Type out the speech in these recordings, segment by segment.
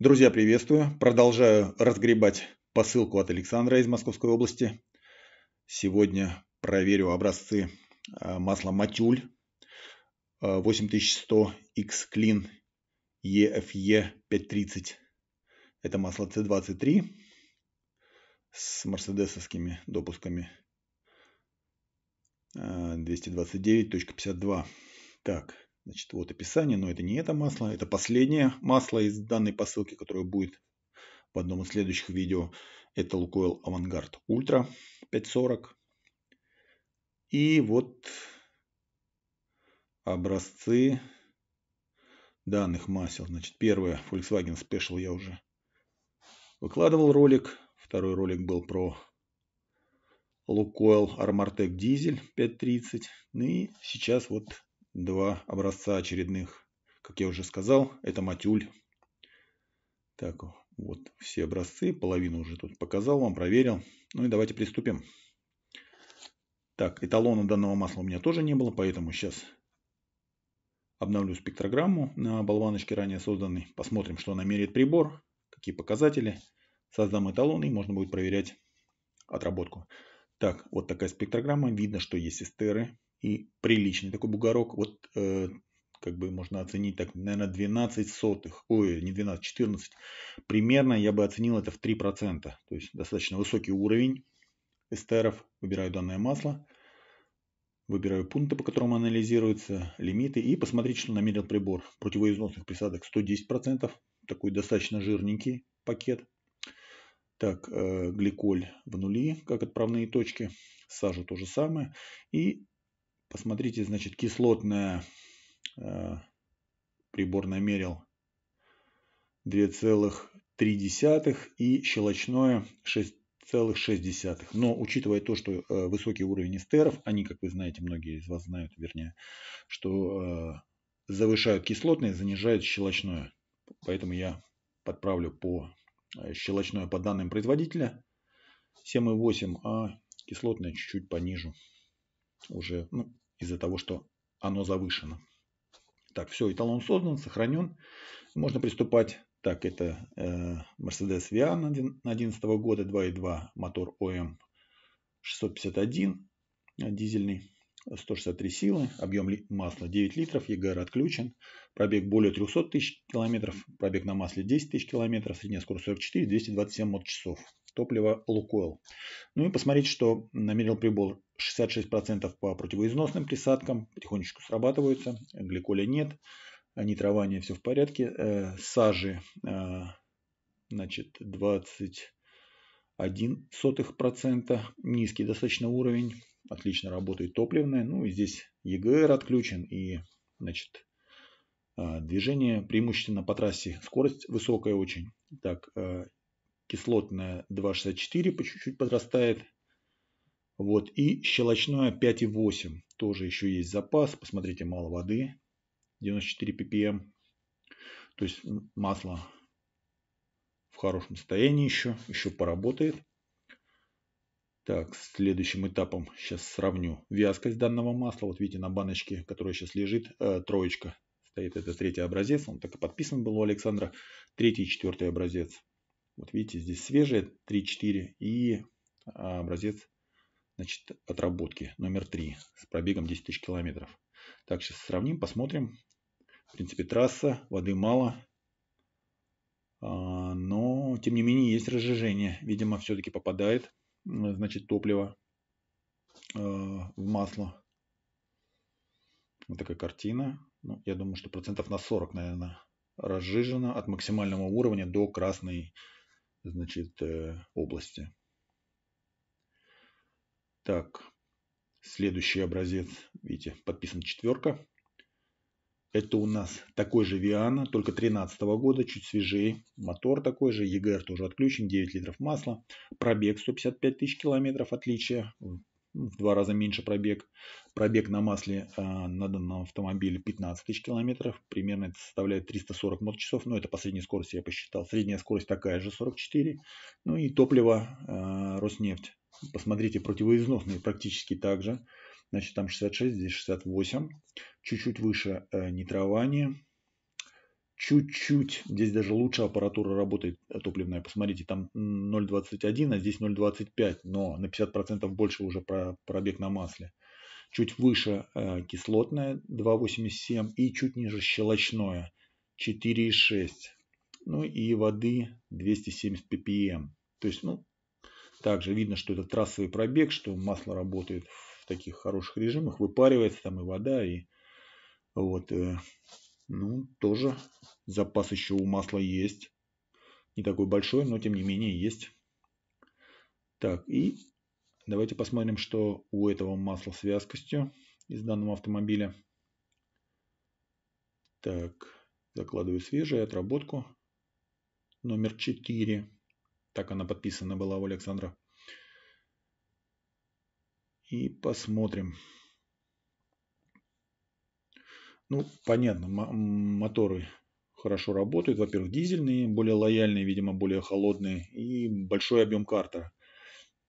Друзья, приветствую. Продолжаю разгребать посылку от Александра из Московской области. Сегодня проверю образцы а, масла Матюль 8100 X Clean EFE 530. Это масло C23 с мерседесовскими допусками 229.52. А, так, Значит, вот описание, но это не это масло, это последнее масло из данной посылки, которое будет в одном из следующих видео. Это Лукойл Авангард Ультра 540. И вот образцы данных масел. Значит, первое Volkswagen Special я уже выкладывал ролик. Второй ролик был про Лукойл Армартек Дизель 530. Ну и сейчас вот два образца очередных. Как я уже сказал, это матюль. Так, вот все образцы, половину уже тут показал вам, проверил. Ну и давайте приступим. Так, эталона данного масла у меня тоже не было, поэтому сейчас обновлю спектрограмму на болваночке ранее созданной. Посмотрим, что она прибор, какие показатели. Создам эталон и можно будет проверять отработку. Так, вот такая спектрограмма. Видно, что есть эстеры и приличный такой бугорок. Вот э, как бы можно оценить так, наверное, 12 сотых, ой, не 12, 14. Примерно я бы оценил это в 3%. То есть достаточно высокий уровень эстеров. Выбираю данное масло, выбираю пункты, по которым анализируются, лимиты и посмотрите что намерил прибор. Противоизносных присадок 110%, такой достаточно жирненький пакет. Так, э, гликоль в нули, как отправные точки. сажу то же самое. И Посмотрите, значит, кислотная э, прибор намерил 2,3 и щелочное 6,6. Но учитывая то, что э, высокий уровень эстеров, они, как вы знаете, многие из вас знают, вернее, что э, завышают кислотное, занижают щелочное. Поэтому я подправлю по э, щелочное по данным производителя 7,8, а кислотное чуть-чуть понижу уже ну, из-за того, что оно завышено. Так, все, эталон создан, сохранен. Можно приступать. Так, это э, Mercedes Vian 2011 года, 2.2 мотор OM 651, э, дизельный, 163 силы, объем масла 9 литров, ЕГР отключен, пробег более 300 тысяч километров, пробег на масле 10 тысяч километров, средняя скорость 44, 227 мод-часов. Топливо Лукойл. Ну и посмотреть, что намерил прибор, 66% по противоизносным присадкам потихонечку срабатываются, гликоля нет, нитрование все в порядке, э, сажи э, значит, 21%, низкий достаточно уровень, отлично работает топливное, ну и здесь ЕГР отключен и значит, э, движение преимущественно по трассе, скорость высокая очень, так, кислотная 2,64 по чуть-чуть подрастает, вот, и щелочное 5,8. Тоже еще есть запас. Посмотрите, мало воды. 94 ppm. То есть масло в хорошем состоянии еще. Еще поработает. Так, следующим этапом сейчас сравню вязкость данного масла. Вот видите, на баночке, которая сейчас лежит, э, троечка стоит. Это третий образец. Он так и подписан был у Александра. Третий и четвертый образец. Вот видите, здесь свежие 3-4 и а, образец значит, отработки номер 3 с пробегом 10 тысяч километров. Так, сейчас сравним, посмотрим. В принципе, трасса, воды мало, а, но, тем не менее, есть разжижение. Видимо, все-таки попадает значит, топливо а, в масло. Вот такая картина. Ну, я думаю, что процентов на 40, наверное, разжижено от максимального уровня до красной значит, э, области. Так, следующий образец, видите, подписан четверка. Это у нас такой же Виана, только 2013 года, чуть свежее. Мотор такой же, ЕГР тоже отключен, 9 литров масла. Пробег 155 тысяч километров, отличие ну, в два раза меньше пробег. Пробег на масле э, на данном автомобиле 15 тысяч километров. Примерно это составляет 340 моточасов. Но это по средней скорости я посчитал. Средняя скорость такая же 44. Ну и топливо э, Роснефть Посмотрите, противоизносные практически так же. Значит, там 66, здесь 68. Чуть-чуть выше э, нитрование. Чуть-чуть, здесь даже лучше аппаратура работает э, топливная. Посмотрите, там 0,21, а здесь 0,25, но на 50% больше уже про, пробег на масле. Чуть выше э, кислотное 2,87 и чуть ниже щелочное 4,6. Ну и воды 270 ppm. То есть, ну, также видно, что это трассовый пробег, что масло работает в таких хороших режимах, выпаривается там и вода, и вот, э, ну, тоже запас еще у масла есть. Не такой большой, но тем не менее есть. Так, и давайте посмотрим, что у этого масла с вязкостью из данного автомобиля. Так, закладываю свежее, отработку. Номер 4. Так она подписана была у Александра. И посмотрим. Ну, понятно, моторы хорошо работают. Во-первых, дизельные, более лояльные, видимо, более холодные. И большой объем картера.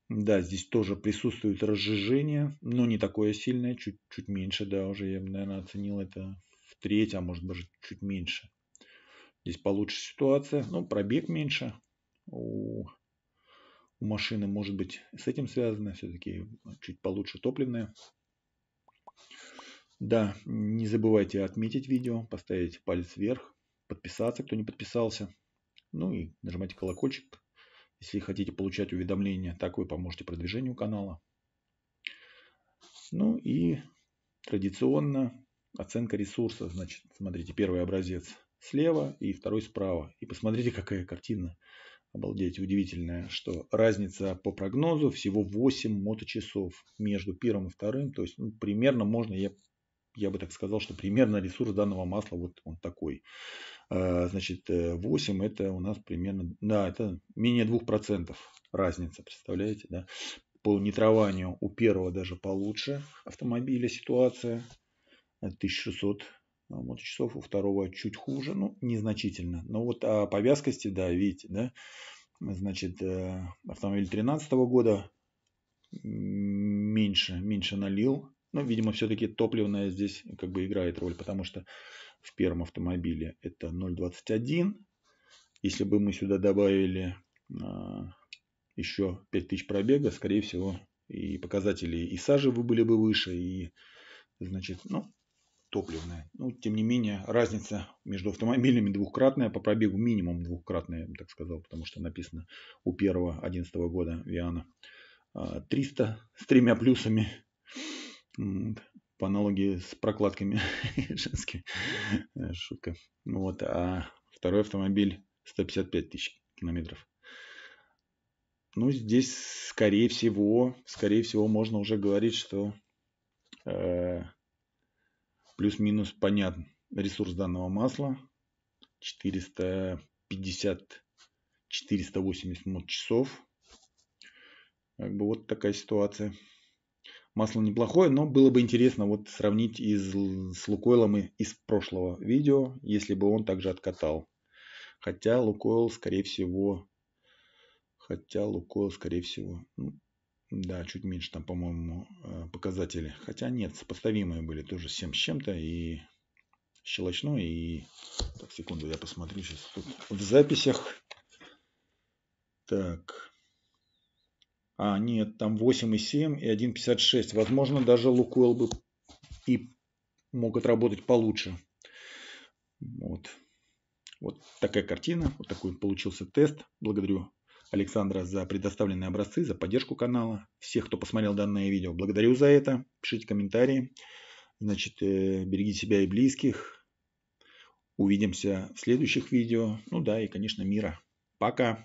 Да, здесь тоже присутствует разжижение, но не такое сильное, чуть, чуть меньше, да, уже я, наверное, оценил это в треть, а может даже чуть меньше. Здесь получше ситуация, но пробег меньше у, у машины может быть с этим связано, все-таки чуть получше топливное. Да, не забывайте отметить видео, поставить палец вверх, подписаться, кто не подписался. Ну и нажимайте колокольчик, если хотите получать уведомления, так вы поможете продвижению канала. Ну и традиционно оценка ресурса. Значит, смотрите, первый образец слева и второй справа. И посмотрите, какая картина. Обалдеть, удивительное, что разница по прогнозу всего 8 моточасов между первым и вторым. То есть ну, примерно можно, я, я бы так сказал, что примерно ресурс данного масла вот он такой. А, значит, 8 э, это у нас примерно, да, это менее 2% разница, представляете, да? По нитрованию у первого даже получше автомобиля ситуация. 1600 а, вот часов у второго чуть хуже, ну, незначительно. Но вот о а, по вязкости, да, видите, да, значит, э, автомобиль 2013 года меньше, меньше налил. Ну, видимо, все-таки топливная здесь как бы играет роль, потому что в первом автомобиле это 0,21. Если бы мы сюда добавили а, еще 5000 пробега, скорее всего, и показатели и сажи вы были бы выше, и, значит, ну, топливная. Ну, тем не менее, разница между автомобилями двухкратная, по пробегу минимум двухкратная, я бы так сказал, потому что написано у первого 11 года Виана. 300 а, с тремя плюсами, по аналогии с прокладками женскими, э, шутка. Вот, а второй автомобиль 155 тысяч километров. Ну, здесь, скорее всего, скорее всего, можно уже говорить, что э, плюс-минус понятен ресурс данного масла. 450 480 мод часов. Как бы вот такая ситуация. Масло неплохое, но было бы интересно вот сравнить из, с Лукойлом из прошлого видео, если бы он также откатал. Хотя Лукойл, скорее всего, хотя Лукойл, скорее всего, ну, да, чуть меньше там, по-моему, э, показатели. Хотя нет, сопоставимые были тоже 7 с чем-то и щелочной. И... Так, секунду, я посмотрю сейчас тут в записях. Так. А, нет, там 8,7 и 1,56. Возможно, даже Лукойл бы и мог отработать получше. Вот. Вот такая картина. Вот такой получился тест. Благодарю Александра за предоставленные образцы, за поддержку канала. Всех, кто посмотрел данное видео, благодарю за это. Пишите комментарии. Значит, э, берегите себя и близких. Увидимся в следующих видео. Ну да, и, конечно, мира. Пока.